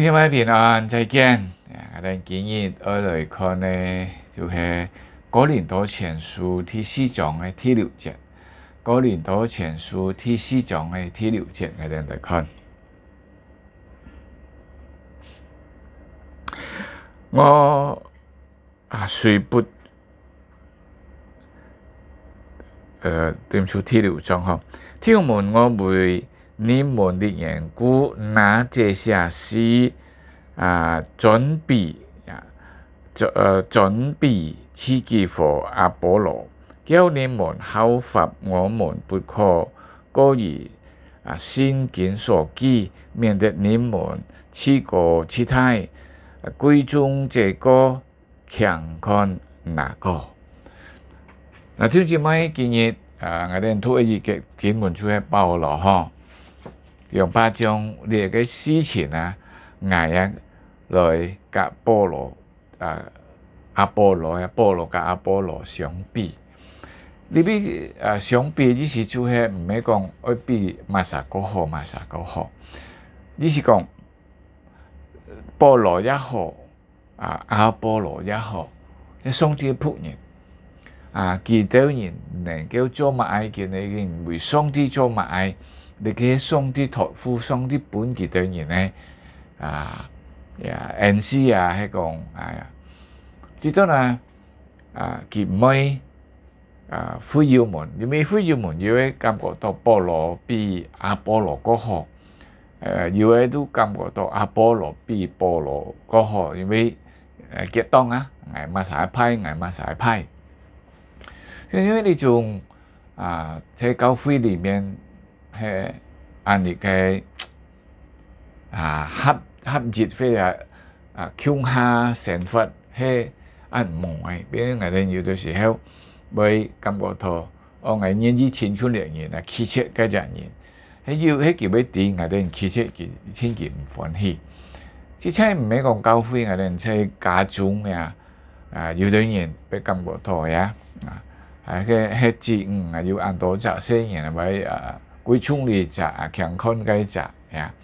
各位平安再见。啊，我哋今日二来看呢就系过年多前书》第四章嘅第六折，过年多前书》第四章嘅第六折，我啊，说不，诶，对唔住，T 六章嗬，T 六门我会。你们的緣故，那这下是啊准备啊，准呃准备刺激佛阿波罗，叫你们效法我们不可，故以啊心見所機，免得你们欺過欺太，歸中這個强看那个。那點知咩嘢？啊，我哋都一要叫你們做下包羅呵。用把將你嘅事情啊捱啊來甲波罗啊阿波罗啊波罗甲阿波罗相比，呢比啊相比，於是做係唔免讲我比马煩個好马煩個好，於是讲波罗一好啊阿波罗一好，你雙子嘅仆人啊，几多人能够做爱，幾多人會雙子做爱。你嘅送啲托付送啲本地啲人咧，啊呀恩 C 啊，係讲哎啊，知道啦，啊結妹啊富裕门，你咪富裕门，因為感觉到菠萝比阿波羅嗰行，誒，因为都感觉到阿波罗比波萝嗰好，因为诶结當啊，誒馬上派，誒馬上派，因为你从啊在教會里面。迄安尼个啊合合熱非啊啊恐嚇成佛，迄按夢誒，變我哋有的時候會感覺到哦，我年紀青春嘅人啊，氣切嗰隻人，迄要迄叫要點我哋氣切佢天氣唔歡喜。即係唔係講教會，我哋即家中呀啊，有啲人被感覺到呀啊，係嘅係自嗯啊，要按到十四年咪啊。贵重食啊，健康；该啊，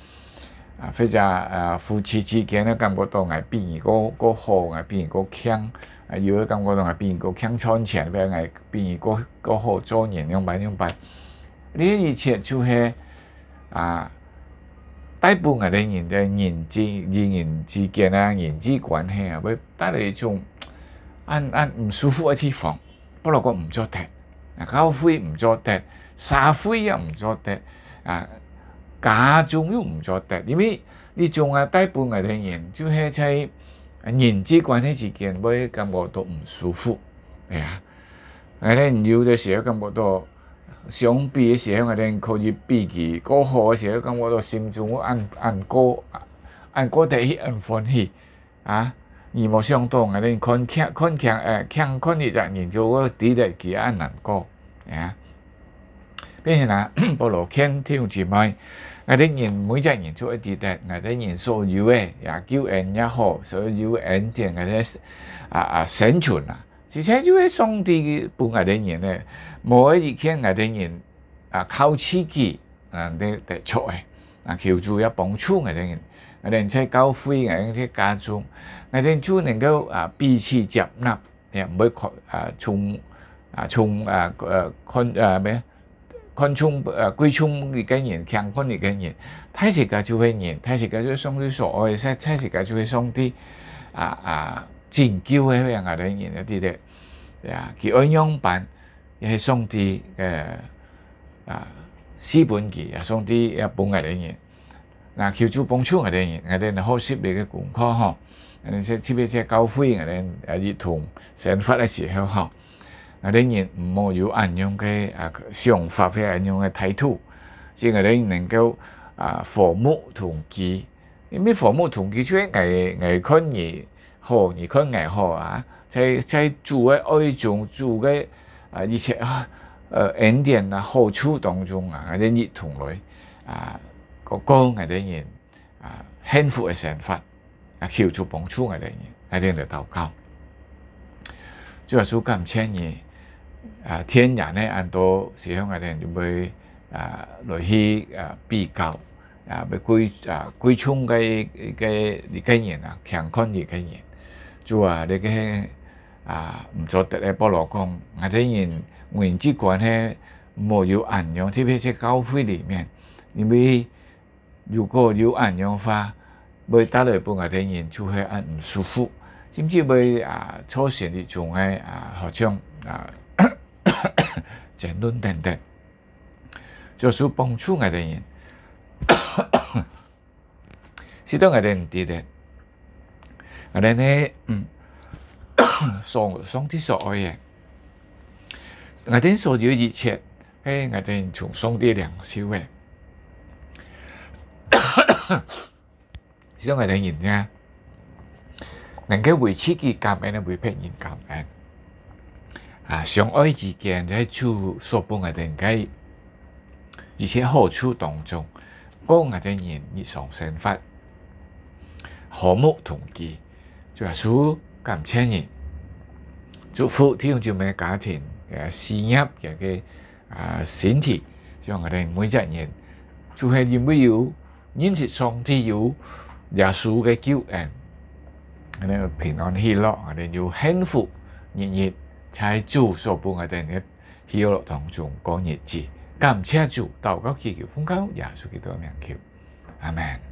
啊或者夫妻之间咧感觉过来变变个，个好，啊，变个，个强，啊有的感觉过来变个，个强，穿钱，变个，变个，个好，做人，两百，两百。你一切就是啊，大部分的人的人际、人人之间啊，人际关系啊，不，大多种按按不舒服的地方，不那个，唔做的。交灰唔作得，沙灰又唔作得，啊假种又唔作得，因为呢种啊低本嘅人就係在人际关系之间，会感觉到唔舒服，係啊，我哋唔有嘅时候感覺到想避嘅時候我哋可以避忌，过好嘅时候感觉到心中安安过安过啲啲安放心，啊。而无相同嘅，你強強強诶，強強，而家研究嗰啲嘅幾難講，啊！譬 如嗱，布羅克聽清楚未？嗰人每只人做一啲嘢，嗰啲人所要嘅廿九也好，所有嘅廿天，嗰啲啊啊生存啊，而且就係上帝嘅幫嗰人咧，冇一天見嗰人啊靠自己啊，啲嚟做嘅。啊，求助要帮助我啲人，嗰啲在教會嘅啲家長，嗰啲就能够啊彼此接納，唔啊从啊从啊誒看啊咩？看从呃歸从啲概人，强迫啲概人，睇時个就会嘅，睇時个就會送啲所謂，即係睇个就会送啲啊啊拯救嘅樣嘅人，嘢嗰啲咧，啊，佢用讓班，是送啲嘅啊。四本啊，甚至一幫嘅啲人，那求助帮助嘅啲人嗰啲好识别个功課，吼，嗱你識，特别識教会嘅人啊，一同成佛嘅时候，吼，嗰啲人唔好有按样个啊想法，或者样个态度，即係嗰人能够啊和睦同居，因为和睦同居，就係愛愛看嘢好，你看愛好啊，在在做嘅爱做，做嘅啊一切啊。誒，人哋啊，好處當中啊，嗰啲熱同類啊，個光嗰啲人啊，幸福嘅想法啊，求助幫助嗰啲人，嗰啲就祷告。主要蘇感谢你啊，天然呢很多都希望啲人就会啊，来去啊比较啊，去追啊归蹤嗰嗰啲嗰啲人啊，強看啲嗰啲人，就係呢個。啊，唔做得到咧，保罗公，我等人，我们之前呢没有按药，特别是高会里面，因为如果有按药发，每打了一波阿等人就会啊不舒服，甚至会啊出现的像哎啊，哮喘啊、咳咳、痰多 等等，就是帮助我等人，是多我等人治疗，阿等人嗯。送送弟相爱，我等所有一切，哎，我等从送弟两修的，所以，我等人啊。能够维持感情，能够培养感情，啊，相爱之间咧，就所帮我等人，而且好处当中，帮我等人日常生活和睦同居，就属。感情嘅，祝福天主嘅家庭嘅事業嘅嘅啊身體，讓我哋每一人就係因為有認識上帝有耶穌嘅救恩，我哋平安喜樂，我哋要幸福日日在主所伴我哋嘅喜樂當中過日子。感謝主，禱告祈求奉靠耶穌基督嘅名求，阿門。